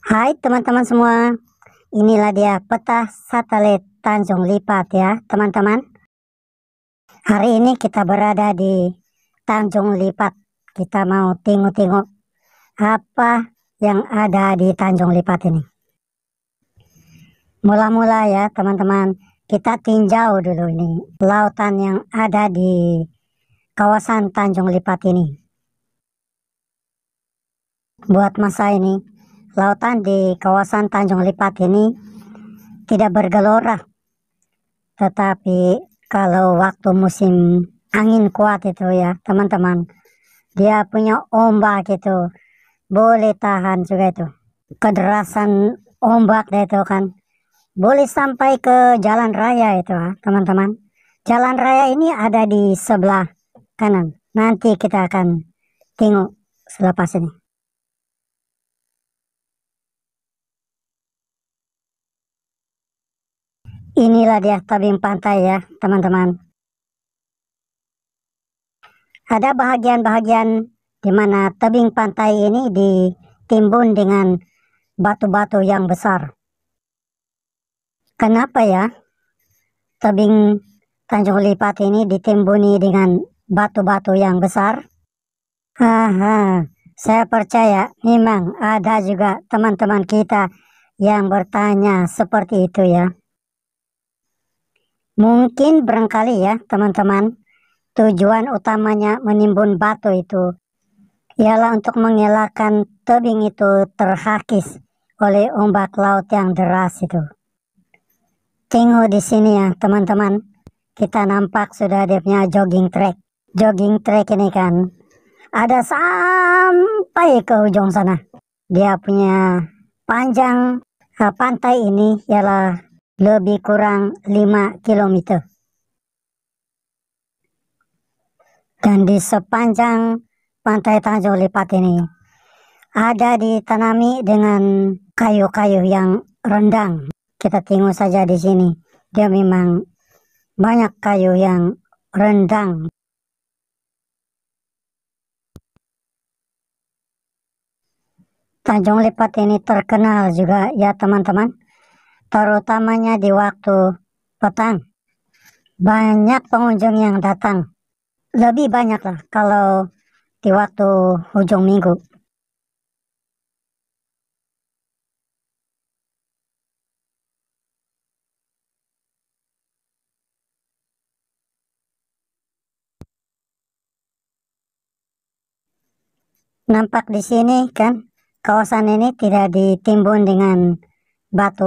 Hai teman-teman semua Inilah dia peta satelit Tanjung Lipat ya teman-teman Hari ini kita berada di Tanjung Lipat Kita mau tengok-tengok apa yang ada di Tanjung Lipat ini Mula-mula ya teman-teman kita tinjau dulu ini lautan yang ada di kawasan Tanjung Lipat ini buat masa ini lautan di kawasan Tanjung Lipat ini tidak bergelora. Tetapi kalau waktu musim angin kuat itu ya teman-teman, dia punya ombak itu boleh tahan juga itu. Kederasan ombak itu kan boleh sampai ke jalan raya itu teman-teman. Jalan raya ini ada di sebelah kanan. Nanti kita akan tengok selepas ini. Inilah dia tebing pantai ya, teman-teman. Ada bahagian-bahagian di mana tebing pantai ini ditimbun dengan batu-batu yang besar. Kenapa ya tebing Tanjung Lipat ini ditimbuni dengan batu-batu yang besar? Haha, saya percaya memang ada juga teman-teman kita yang bertanya seperti itu ya. Mungkin barangkali ya teman-teman, tujuan utamanya menimbun batu itu ialah untuk mengelakkan tebing itu terhakis oleh ombak laut yang deras itu. Tinggu di sini ya teman-teman, kita nampak sudah dia punya jogging track. Jogging track ini kan ada sampai ke ujung sana. Dia punya panjang eh, pantai ini ialah lebih kurang 5 km. Dan di sepanjang pantai Tanjung Lipat ini ada ditanami dengan kayu-kayu yang rendang. Kita tengok saja di sini. Dia memang banyak kayu yang rendang. Tanjung Lipat ini terkenal juga ya teman-teman terutamanya di waktu petang. Banyak pengunjung yang datang, lebih banyak lah kalau di waktu hujung minggu. Nampak di sini kan, kawasan ini tidak ditimbun dengan batu,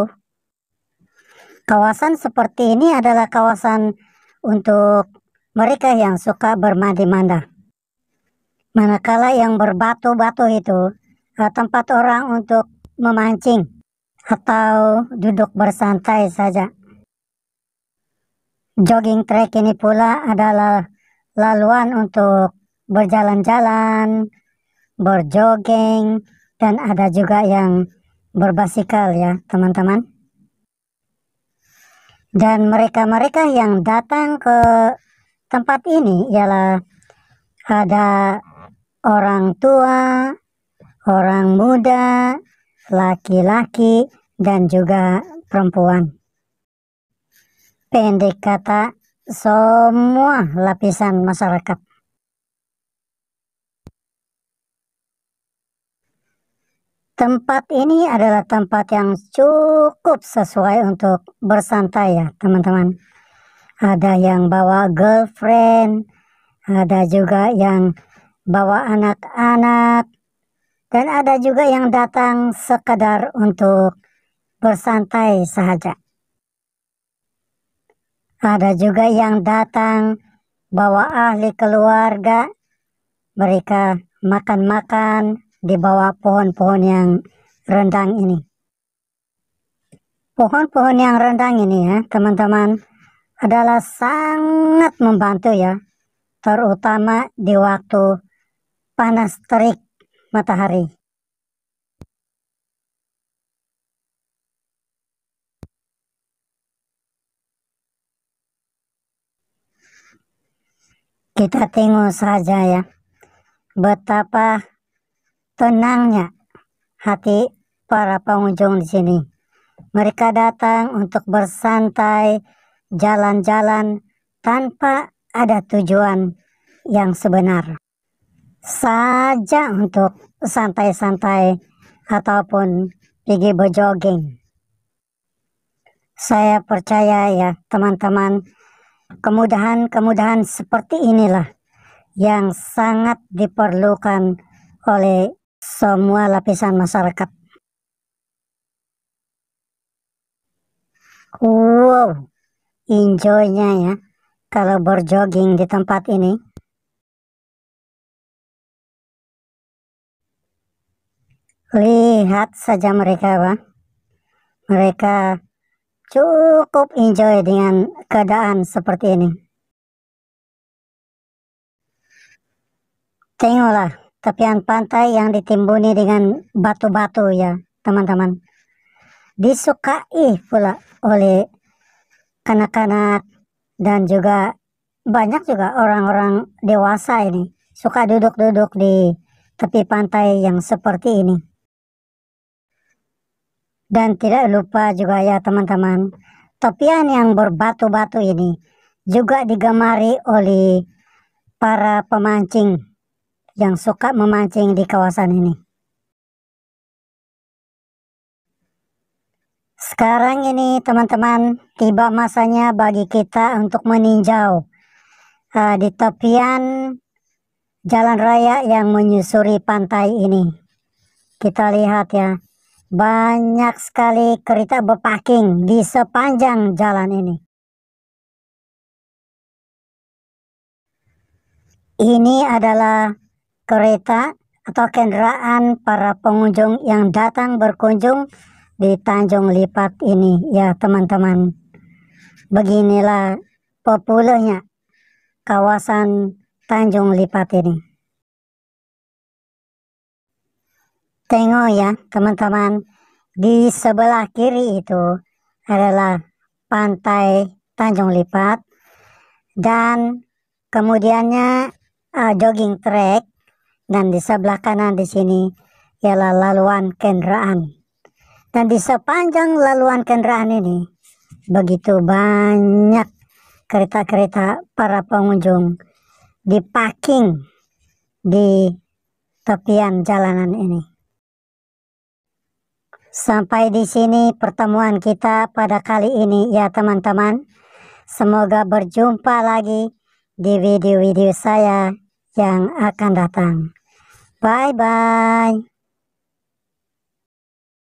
Kawasan seperti ini adalah kawasan untuk mereka yang suka bermandi-manda. Manakala yang berbatu-batu itu eh, tempat orang untuk memancing atau duduk bersantai saja. Jogging track ini pula adalah laluan untuk berjalan-jalan, berjogging, dan ada juga yang berbasikal ya teman-teman. Dan mereka-mereka yang datang ke tempat ini ialah ada orang tua, orang muda, laki-laki, dan juga perempuan. Pendek kata, semua lapisan masyarakat. Tempat ini adalah tempat yang cukup sesuai untuk bersantai ya teman-teman. Ada yang bawa girlfriend, ada juga yang bawa anak-anak, dan ada juga yang datang sekedar untuk bersantai saja. Ada juga yang datang bawa ahli keluarga, mereka makan-makan, di bawah pohon-pohon yang rendang ini. Pohon-pohon yang rendang ini ya, teman-teman, adalah sangat membantu ya, terutama di waktu panas terik matahari. Kita tengok saja ya, betapa tenangnya hati para pengunjung di sini. Mereka datang untuk bersantai, jalan-jalan tanpa ada tujuan yang sebenar. Saja untuk santai-santai ataupun pergi berjoging. Saya percaya ya teman-teman, kemudahan-kemudahan seperti inilah yang sangat diperlukan oleh semua lapisan masyarakat. Wow, enjoynya ya kalau berjoging di tempat ini. Lihat saja mereka, bang. Mereka cukup enjoy dengan keadaan seperti ini. Tengoklah tepian pantai yang ditimbuni dengan batu-batu ya teman-teman. Disukai pula oleh kanak-kanak dan juga banyak juga orang-orang dewasa ini suka duduk-duduk di tepi pantai yang seperti ini. Dan tidak lupa juga ya teman-teman, topian yang berbatu-batu ini juga digemari oleh para pemancing yang suka memancing di kawasan ini. Sekarang ini teman-teman tiba masanya bagi kita untuk meninjau uh, di tepian jalan raya yang menyusuri pantai ini. Kita lihat ya, banyak sekali kereta berparking di sepanjang jalan ini. Ini adalah kereta atau kendaraan para pengunjung yang datang berkunjung di Tanjung Lipat ini ya teman-teman. Beginilah populernya kawasan Tanjung Lipat ini. Tengok ya teman-teman, di sebelah kiri itu adalah pantai Tanjung Lipat dan kemudiannya uh, jogging track dan di sebelah kanan di sini ialah laluan kendaraan. Dan di sepanjang laluan kendaraan ini begitu banyak kereta-kereta para pengunjung di di tepian jalanan ini. Sampai di sini pertemuan kita pada kali ini ya teman-teman. Semoga berjumpa lagi di video-video saya yang akan datang. Bye-bye.